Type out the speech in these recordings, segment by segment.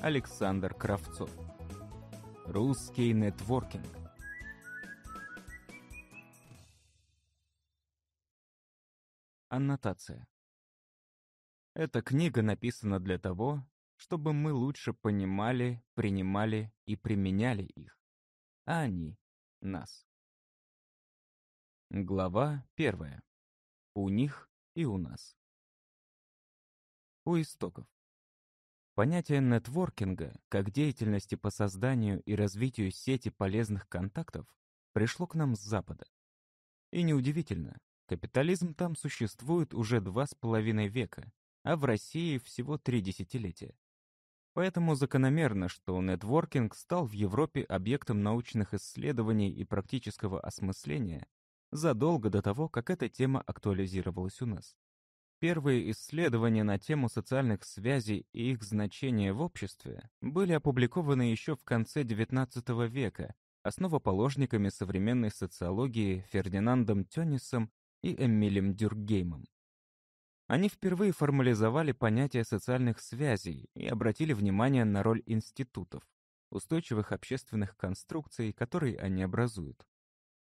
Александр Кравцов. Русский нетворкинг. Аннотация. Эта книга написана для того, чтобы мы лучше понимали, принимали и применяли их, а они — нас. Глава первая. У них и у нас. У истоков. Понятие нетворкинга как деятельности по созданию и развитию сети полезных контактов пришло к нам с Запада. И неудивительно, капитализм там существует уже два с половиной века, а в России всего три десятилетия. Поэтому закономерно, что нетворкинг стал в Европе объектом научных исследований и практического осмысления, задолго до того, как эта тема актуализировалась у нас. Первые исследования на тему социальных связей и их значения в обществе были опубликованы еще в конце XIX века основоположниками современной социологии Фердинандом Тёнисом и Эмилем Дюргеймом. Они впервые формализовали понятие социальных связей и обратили внимание на роль институтов, устойчивых общественных конструкций, которые они образуют.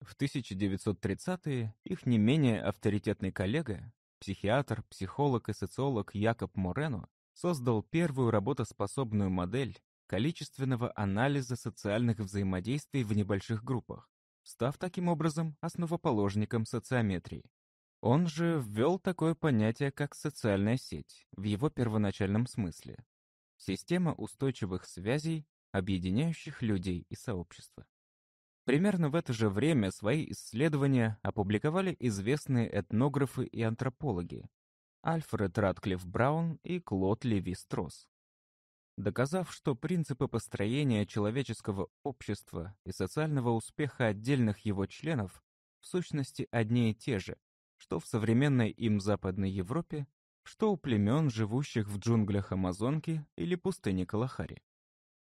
В 1930-е их не менее авторитетный коллега, психиатр, психолог и социолог Якоб Морено создал первую работоспособную модель количественного анализа социальных взаимодействий в небольших группах, став таким образом основоположником социометрии. Он же ввел такое понятие, как социальная сеть, в его первоначальном смысле. Система устойчивых связей, объединяющих людей и сообщества. Примерно в это же время свои исследования опубликовали известные этнографы и антропологи Альфред Радклифф Браун и Клод Леви Стросс. Доказав, что принципы построения человеческого общества и социального успеха отдельных его членов в сущности одни и те же, что в современной им Западной Европе, что у племен, живущих в джунглях Амазонки или пустыне Калахари.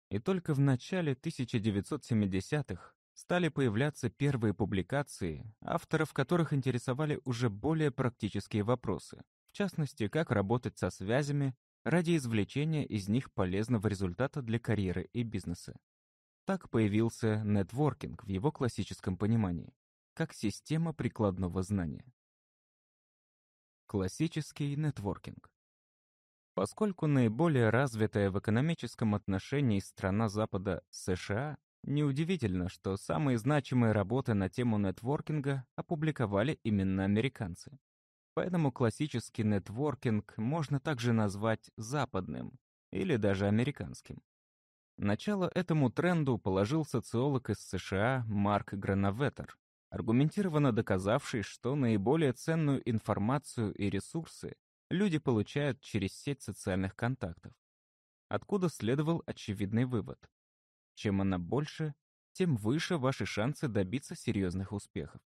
И только в начале 1970-х стали появляться первые публикации, авторов которых интересовали уже более практические вопросы, в частности, как работать со связями ради извлечения из них полезного результата для карьеры и бизнеса. Так появился нетворкинг в его классическом понимании, как система прикладного знания. Классический нетворкинг. Поскольку наиболее развитая в экономическом отношении страна Запада США Неудивительно, что самые значимые работы на тему нетворкинга опубликовали именно американцы. Поэтому классический нетворкинг можно также назвать западным или даже американским. Начало этому тренду положил социолог из США Марк Грановеттер, аргументированно доказавший, что наиболее ценную информацию и ресурсы люди получают через сеть социальных контактов. Откуда следовал очевидный вывод. Чем она больше, тем выше ваши шансы добиться серьезных успехов.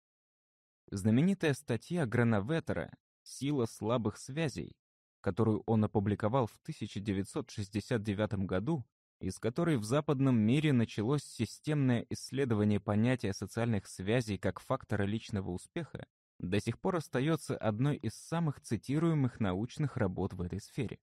Знаменитая статья Грановеттера «Сила слабых связей», которую он опубликовал в 1969 году, из которой в западном мире началось системное исследование понятия социальных связей как фактора личного успеха, до сих пор остается одной из самых цитируемых научных работ в этой сфере.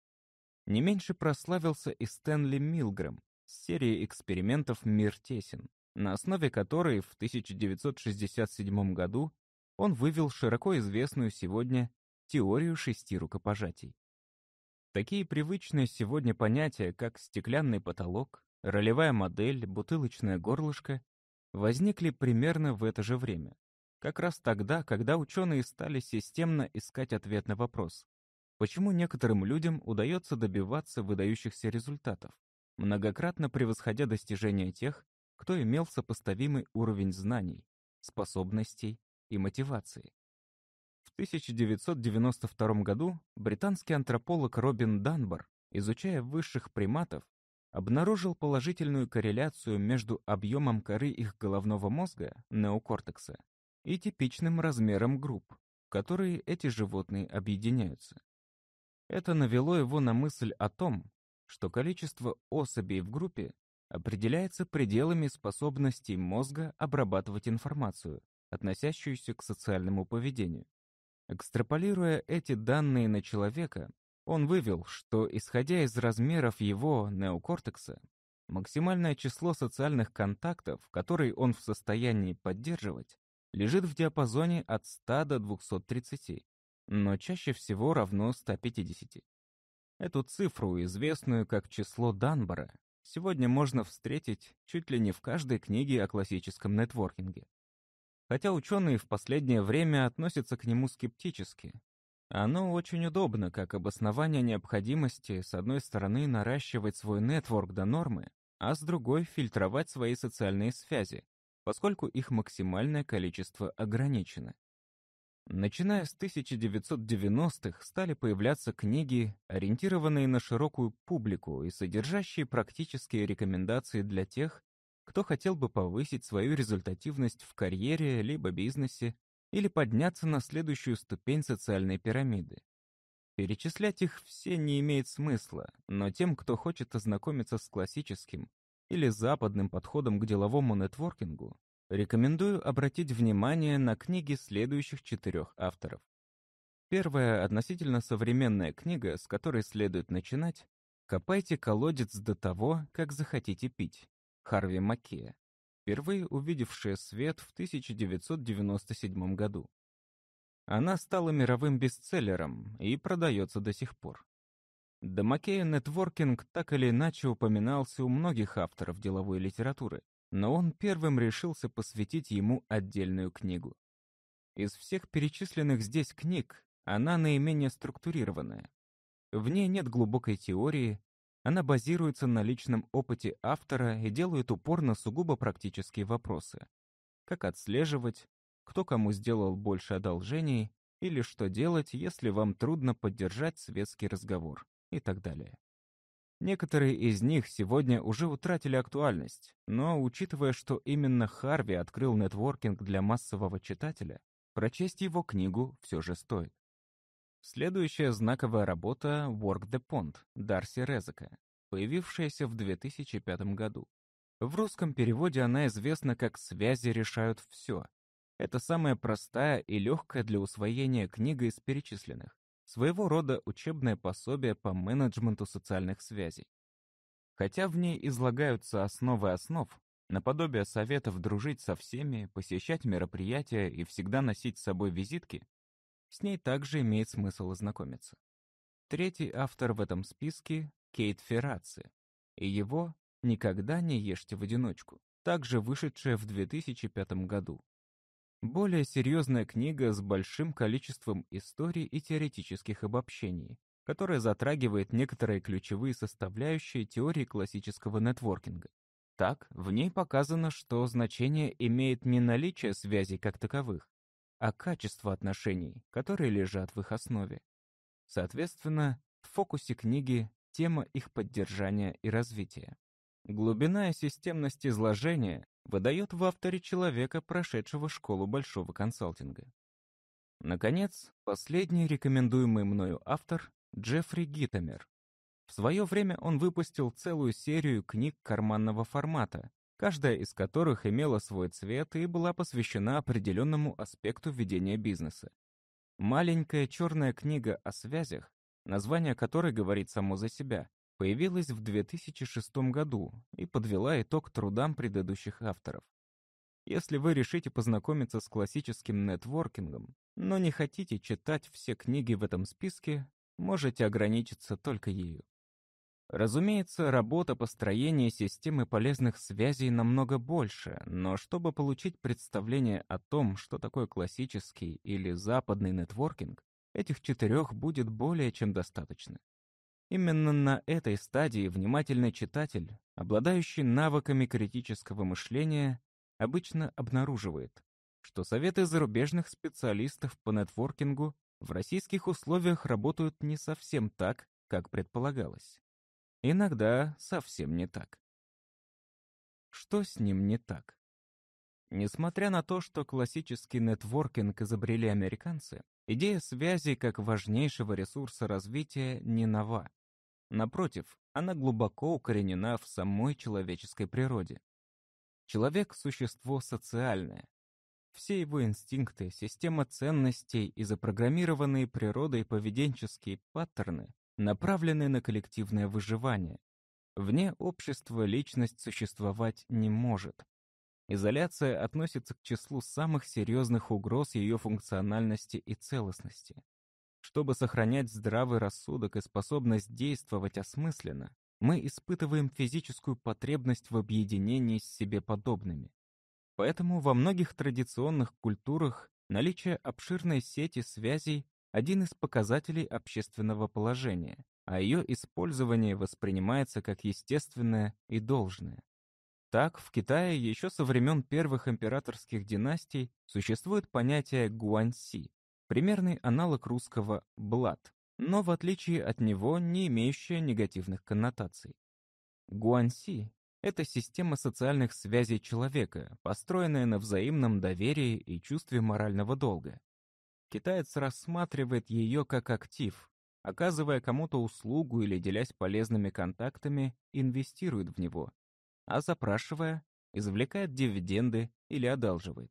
Не меньше прославился и Стэнли Милгрэм, серии экспериментов «Мир тесен», на основе которой в 1967 году он вывел широко известную сегодня теорию шести рукопожатий. Такие привычные сегодня понятия, как стеклянный потолок, ролевая модель, бутылочное горлышко, возникли примерно в это же время, как раз тогда, когда ученые стали системно искать ответ на вопрос, почему некоторым людям удается добиваться выдающихся результатов, многократно превосходя достижения тех, кто имел сопоставимый уровень знаний, способностей и мотивации. В 1992 году британский антрополог Робин Данбор, изучая высших приматов, обнаружил положительную корреляцию между объемом коры их головного мозга, неокортекса, и типичным размером групп, в которые эти животные объединяются. Это навело его на мысль о том, что количество особей в группе определяется пределами способностей мозга обрабатывать информацию, относящуюся к социальному поведению. Экстраполируя эти данные на человека, он вывел, что, исходя из размеров его неокортекса, максимальное число социальных контактов, которые он в состоянии поддерживать, лежит в диапазоне от 100 до 230, но чаще всего равно 150. Эту цифру, известную как число Данбора, сегодня можно встретить чуть ли не в каждой книге о классическом нетворкинге. Хотя ученые в последнее время относятся к нему скептически. Оно очень удобно как обоснование необходимости с одной стороны наращивать свой нетворк до нормы, а с другой фильтровать свои социальные связи, поскольку их максимальное количество ограничено. Начиная с 1990-х стали появляться книги, ориентированные на широкую публику и содержащие практические рекомендации для тех, кто хотел бы повысить свою результативность в карьере либо бизнесе или подняться на следующую ступень социальной пирамиды. Перечислять их все не имеет смысла, но тем, кто хочет ознакомиться с классическим или западным подходом к деловому нетворкингу, Рекомендую обратить внимание на книги следующих четырех авторов. Первая относительно современная книга, с которой следует начинать «Копайте колодец до того, как захотите пить» Харви Маккея, впервые увидевшая свет в 1997 году. Она стала мировым бестселлером и продается до сих пор. До Маккея нетворкинг так или иначе упоминался у многих авторов деловой литературы, но он первым решился посвятить ему отдельную книгу. Из всех перечисленных здесь книг она наименее структурированная. В ней нет глубокой теории, она базируется на личном опыте автора и делает упор на сугубо практические вопросы. Как отслеживать, кто кому сделал больше одолжений, или что делать, если вам трудно поддержать светский разговор и так далее. Некоторые из них сегодня уже утратили актуальность, но учитывая, что именно Харви открыл нетворкинг для массового читателя, прочесть его книгу все же стоит. Следующая знаковая работа «Work the Pond» Дарси Резека, появившаяся в 2005 году. В русском переводе она известна как «Связи решают все». Это самая простая и легкая для усвоения книга из перечисленных своего рода учебное пособие по менеджменту социальных связей. Хотя в ней излагаются основы основ, наподобие советов дружить со всеми, посещать мероприятия и всегда носить с собой визитки, с ней также имеет смысл ознакомиться. Третий автор в этом списке — Кейт Ферраци, и его «Никогда не ешьте в одиночку», также вышедшая в 2005 году. Более серьезная книга с большим количеством историй и теоретических обобщений, которая затрагивает некоторые ключевые составляющие теории классического нетворкинга. Так, в ней показано, что значение имеет не наличие связей как таковых, а качество отношений, которые лежат в их основе. Соответственно, в фокусе книги тема их поддержания и развития. Глубина и системность изложения выдает в авторе человека, прошедшего школу большого консалтинга. Наконец, последний рекомендуемый мною автор – Джеффри Гитомер. В свое время он выпустил целую серию книг карманного формата, каждая из которых имела свой цвет и была посвящена определенному аспекту ведения бизнеса. Маленькая черная книга о связях, название которой говорит само за себя, появилась в 2006 году и подвела итог трудам предыдущих авторов. Если вы решите познакомиться с классическим нетворкингом, но не хотите читать все книги в этом списке, можете ограничиться только ею. Разумеется, работа построения системы полезных связей намного больше, но чтобы получить представление о том, что такое классический или западный нетворкинг, этих четырех будет более чем достаточно. Именно на этой стадии внимательный читатель, обладающий навыками критического мышления, обычно обнаруживает, что советы зарубежных специалистов по нетворкингу в российских условиях работают не совсем так, как предполагалось. Иногда совсем не так. Что с ним не так? Несмотря на то, что классический нетворкинг изобрели американцы, идея связи как важнейшего ресурса развития не нова. Напротив, она глубоко укоренена в самой человеческой природе. Человек – существо социальное. Все его инстинкты, система ценностей и запрограммированные природой поведенческие паттерны направлены на коллективное выживание. Вне общества личность существовать не может. Изоляция относится к числу самых серьезных угроз ее функциональности и целостности. Чтобы сохранять здравый рассудок и способность действовать осмысленно, мы испытываем физическую потребность в объединении с себе подобными. Поэтому во многих традиционных культурах наличие обширной сети связей – один из показателей общественного положения, а ее использование воспринимается как естественное и должное. Так, в Китае еще со времен первых императорских династий существует понятие гуанси примерный аналог русского «блат», но в отличие от него не имеющая негативных коннотаций. Гуанси — это система социальных связей человека, построенная на взаимном доверии и чувстве морального долга. Китаец рассматривает ее как актив, оказывая кому-то услугу или делясь полезными контактами, инвестирует в него, а запрашивая, извлекает дивиденды или одалживает.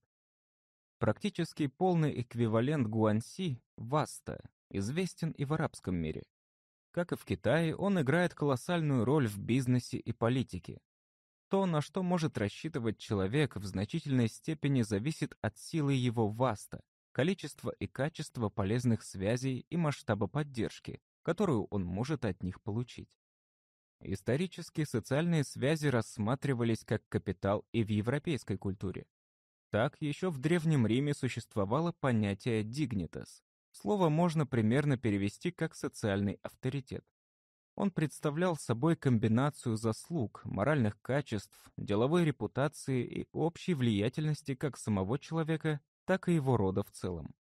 Практически полный эквивалент гуанси – васта, известен и в арабском мире. Как и в Китае, он играет колоссальную роль в бизнесе и политике. То, на что может рассчитывать человек, в значительной степени зависит от силы его васта, количества и качества полезных связей и масштаба поддержки, которую он может от них получить. Исторически социальные связи рассматривались как капитал и в европейской культуре. Так, еще в Древнем Риме существовало понятие «dignitas». Слово можно примерно перевести как «социальный авторитет». Он представлял собой комбинацию заслуг, моральных качеств, деловой репутации и общей влиятельности как самого человека, так и его рода в целом.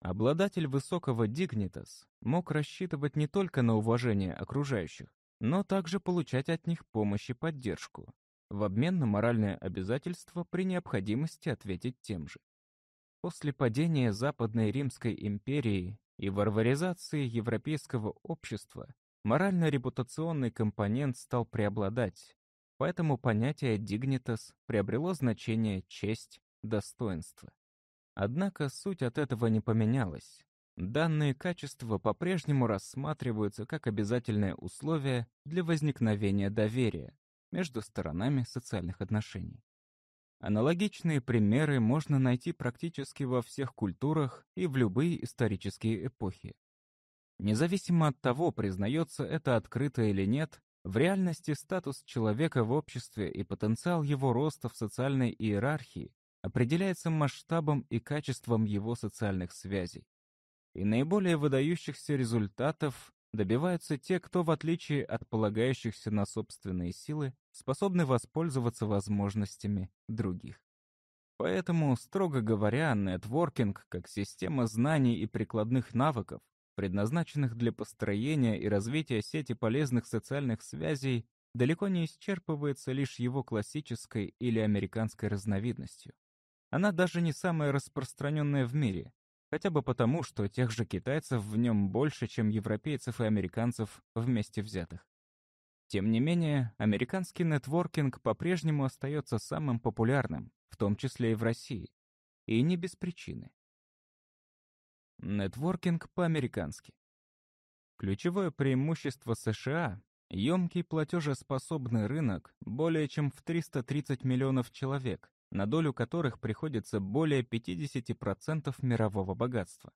Обладатель высокого «dignitas» мог рассчитывать не только на уважение окружающих, но также получать от них помощь и поддержку, в обмен на моральное обязательство при необходимости ответить тем же. После падения Западной Римской империи и варваризации европейского общества морально-репутационный компонент стал преобладать, поэтому понятие «дигнитас» приобрело значение «честь», «достоинство». Однако суть от этого не поменялась. Данные качества по-прежнему рассматриваются как обязательное условие для возникновения доверия, между сторонами социальных отношений. Аналогичные примеры можно найти практически во всех культурах и в любые исторические эпохи. Независимо от того, признается это открыто или нет, в реальности статус человека в обществе и потенциал его роста в социальной иерархии определяется масштабом и качеством его социальных связей. И наиболее выдающихся результатов добиваются те, кто, в отличие от полагающихся на собственные силы, способны воспользоваться возможностями других. Поэтому, строго говоря, нетворкинг как система знаний и прикладных навыков, предназначенных для построения и развития сети полезных социальных связей, далеко не исчерпывается лишь его классической или американской разновидностью. Она даже не самая распространенная в мире, Хотя бы потому, что тех же китайцев в нем больше, чем европейцев и американцев вместе взятых. Тем не менее, американский нетворкинг по-прежнему остается самым популярным, в том числе и в России. И не без причины. Нетворкинг по-американски. Ключевое преимущество США – емкий платежеспособный рынок более чем в 330 миллионов человек, на долю которых приходится более 50% мирового богатства.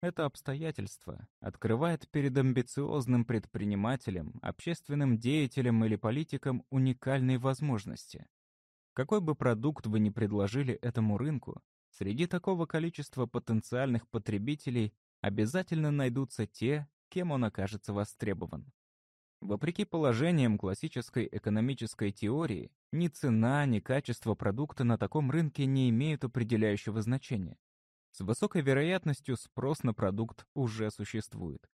Это обстоятельство открывает перед амбициозным предпринимателем, общественным деятелем или политиком уникальные возможности. Какой бы продукт вы ни предложили этому рынку, среди такого количества потенциальных потребителей обязательно найдутся те, кем он окажется востребован. Вопреки положениям классической экономической теории, ни цена, ни качество продукта на таком рынке не имеют определяющего значения. С высокой вероятностью спрос на продукт уже существует.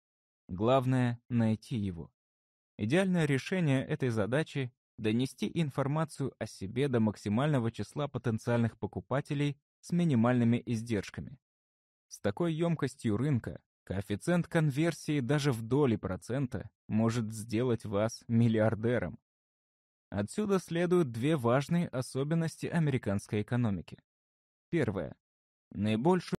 Главное — найти его. Идеальное решение этой задачи — донести информацию о себе до максимального числа потенциальных покупателей с минимальными издержками. С такой емкостью рынка коэффициент конверсии даже в доли процента может сделать вас миллиардером. Отсюда следуют две важные особенности американской экономики. Первое. Наибольшую